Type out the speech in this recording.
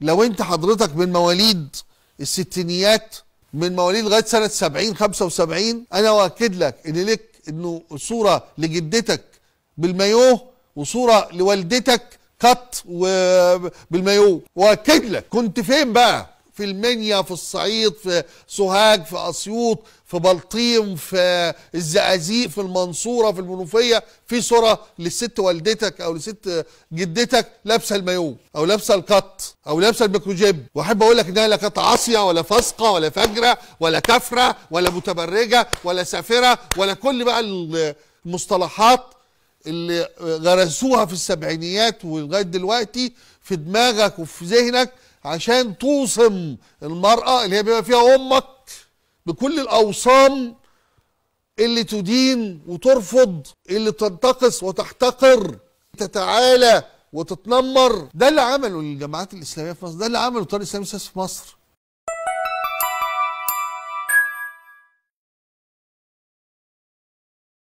لو انت حضرتك من مواليد الستينيات من مواليد لغايه سنه 70 75 انا واكد لك ان لك انه صوره لجدتك بالمايوه وصوره لوالدتك كت وبالمايوه واكد لك كنت فين بقى في المنيا في الصعيد في سوهاج في اسيوط في بلطيم في الزقازيق في المنصوره في المنوفيه في صوره لست والدتك او لست جدتك لابسه المايو او لابسه القط او لابسه الميكروجيب واحب اقول لك انها لا كانت عاصيه ولا فاسقه ولا فجره ولا كافره ولا متبرجه ولا سافره ولا كل بقى المصطلحات اللي غرسوها في السبعينيات ولغايه دلوقتي في دماغك وفي ذهنك عشان توصم المرأة اللي هي بيبقى فيها أمك بكل الأوصام اللي تدين وترفض اللي تنتقص وتحتقر تتعالى وتتنمر ده اللي عمله الجماعات الإسلامية في مصر ده اللي عمله الطريق الإسلامي في مصر